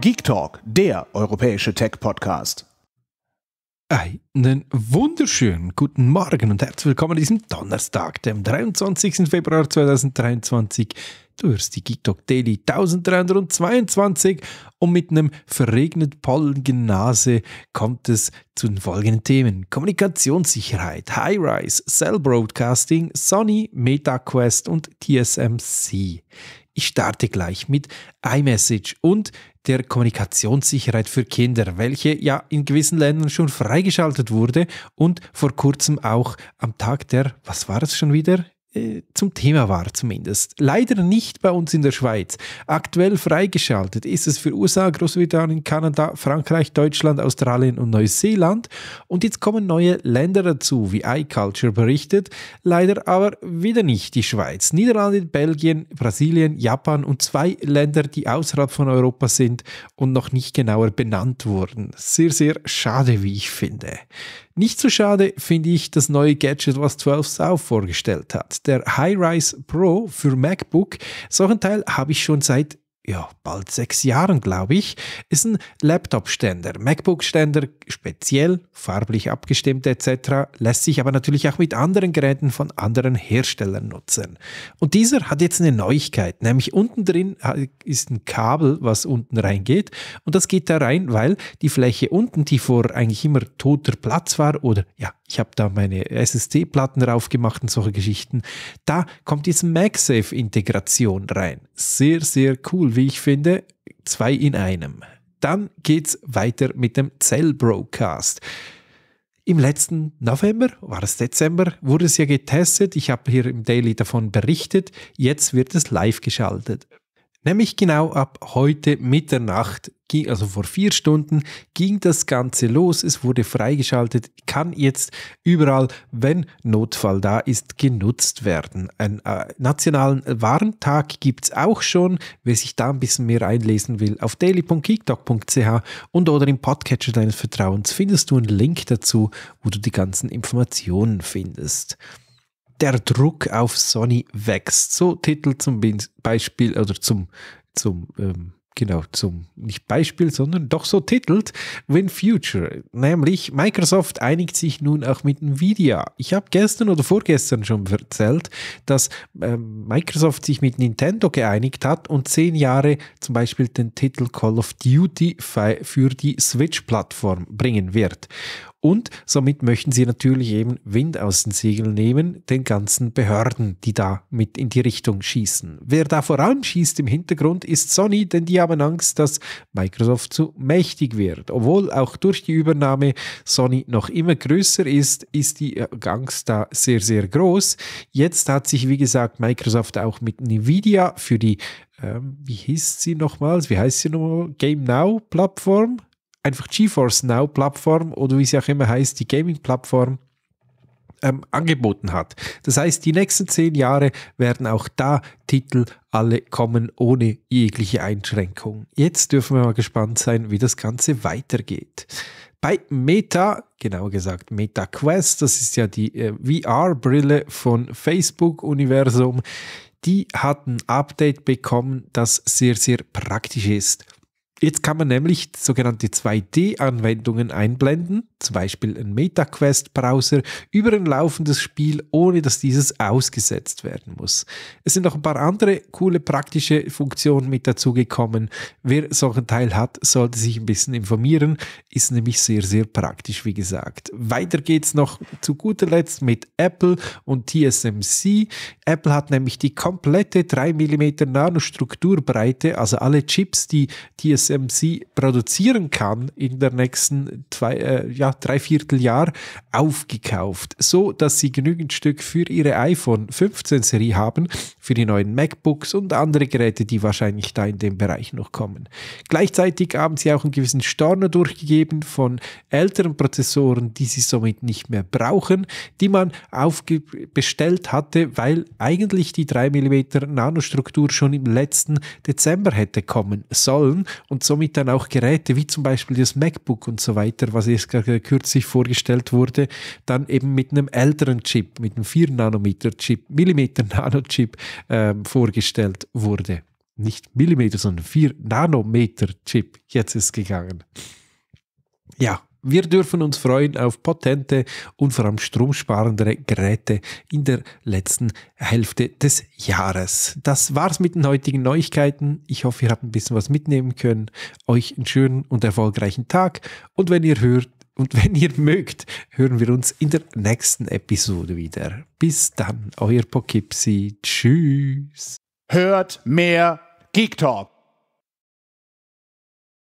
Geek Talk, der europäische Tech-Podcast. Einen wunderschönen guten Morgen und herzlich willkommen an diesem Donnerstag, dem 23. Februar 2023. Du hörst die Geek Talk Daily 1322 und mit einem verregnet Nase kommt es zu den folgenden Themen. Kommunikationssicherheit, High-Rise, Cell Broadcasting, Sony, MetaQuest und TSMC. Ich starte gleich mit iMessage und der Kommunikationssicherheit für Kinder, welche ja in gewissen Ländern schon freigeschaltet wurde und vor kurzem auch am Tag der, was war es schon wieder? Äh, zum Thema war zumindest. Leider nicht bei uns in der Schweiz. Aktuell freigeschaltet ist es für USA, Großbritannien, Kanada, Frankreich, Deutschland, Australien und Neuseeland. Und jetzt kommen neue Länder dazu, wie iCulture berichtet. Leider aber wieder nicht die Schweiz. Niederlande, Belgien, Brasilien, Japan und zwei Länder, die außerhalb von Europa sind und noch nicht genauer benannt wurden. Sehr, sehr schade, wie ich finde. Nicht so schade finde ich das neue Gadget, was 12 South vorgestellt hat der Hi-Rise Pro für MacBook. So ein Teil habe ich schon seit ja, bald sechs Jahren, glaube ich, ist ein Laptop-Ständer. MacBook-Ständer, speziell farblich abgestimmt etc., lässt sich aber natürlich auch mit anderen Geräten von anderen Herstellern nutzen. Und dieser hat jetzt eine Neuigkeit, nämlich unten drin ist ein Kabel, was unten reingeht. Und das geht da rein, weil die Fläche unten, die vor eigentlich immer toter Platz war oder ja, ich habe da meine SSD-Platten drauf gemacht und solche Geschichten. Da kommt diese MagSafe-Integration rein. Sehr, sehr cool, wie ich finde. Zwei in einem. Dann geht es weiter mit dem Cell-Broadcast. Im letzten November, war es Dezember, wurde es ja getestet. Ich habe hier im Daily davon berichtet. Jetzt wird es live geschaltet. Nämlich genau ab heute Mitternacht, also vor vier Stunden, ging das Ganze los. Es wurde freigeschaltet, kann jetzt überall, wenn Notfall da ist, genutzt werden. Einen äh, nationalen Warntag gibt es auch schon. Wer sich da ein bisschen mehr einlesen will, auf daily.geektalk.ch und oder im Podcatcher deines Vertrauens findest du einen Link dazu, wo du die ganzen Informationen findest der Druck auf Sony wächst. So Titel zum Beispiel oder zum, zum ähm, genau, zum nicht Beispiel, sondern doch so titelt Win Future. Nämlich Microsoft einigt sich nun auch mit Nvidia. Ich habe gestern oder vorgestern schon erzählt, dass ähm, Microsoft sich mit Nintendo geeinigt hat und zehn Jahre zum Beispiel den Titel Call of Duty für die Switch-Plattform bringen wird. Und somit möchten sie natürlich eben Wind aus den Segeln nehmen, den ganzen Behörden, die da mit in die Richtung schießen. Wer da voran schießt im Hintergrund ist Sony, denn die haben Angst, dass Microsoft zu mächtig wird. Obwohl auch durch die Übernahme Sony noch immer größer ist, ist die Angst da sehr, sehr groß. Jetzt hat sich, wie gesagt, Microsoft auch mit Nvidia für die, ähm, wie hieß sie nochmals, wie heißt sie nochmal, Game Now Plattform? einfach GeForce Now Plattform oder wie sie auch immer heißt, die Gaming Plattform ähm, angeboten hat. Das heißt, die nächsten zehn Jahre werden auch da Titel alle kommen ohne jegliche Einschränkung. Jetzt dürfen wir mal gespannt sein, wie das Ganze weitergeht. Bei Meta, genauer gesagt Meta Quest, das ist ja die äh, VR-Brille von Facebook-Universum, die hat ein Update bekommen, das sehr, sehr praktisch ist. Jetzt kann man nämlich sogenannte 2D-Anwendungen einblenden, zum Beispiel ein MetaQuest-Browser, über ein laufendes Spiel, ohne dass dieses ausgesetzt werden muss. Es sind noch ein paar andere coole praktische Funktionen mit dazugekommen. Wer solchen Teil hat, sollte sich ein bisschen informieren, ist nämlich sehr, sehr praktisch, wie gesagt. Weiter geht's noch zu guter Letzt mit Apple und TSMC. Apple hat nämlich die komplette 3 mm Nanostrukturbreite, also alle Chips, die TSMC TSMC produzieren kann in der nächsten zwei, äh, ja, Dreivierteljahr aufgekauft, so dass sie genügend Stück für ihre iPhone 15 Serie haben, für die neuen MacBooks und andere Geräte, die wahrscheinlich da in dem Bereich noch kommen. Gleichzeitig haben sie auch einen gewissen Storno durchgegeben von älteren Prozessoren, die sie somit nicht mehr brauchen, die man aufbestellt hatte, weil eigentlich die 3 mm Nanostruktur schon im letzten Dezember hätte kommen sollen und somit dann auch Geräte wie zum Beispiel das MacBook und so weiter, was jetzt kürzlich vorgestellt wurde, dann eben mit einem älteren Chip, mit einem 4 Nanometer Chip, Millimeter Nanochip ähm, vorgestellt wurde. Nicht Millimeter, sondern 4 Nanometer Chip. Jetzt ist es gegangen. Ja, wir dürfen uns freuen auf potente und vor allem stromsparendere Geräte in der letzten Hälfte des Jahres. Das war's mit den heutigen Neuigkeiten. Ich hoffe, ihr habt ein bisschen was mitnehmen können. Euch einen schönen und erfolgreichen Tag. Und wenn ihr hört und wenn ihr mögt, hören wir uns in der nächsten Episode wieder. Bis dann, euer Pokipsi. Tschüss. Hört mehr Geek Talk.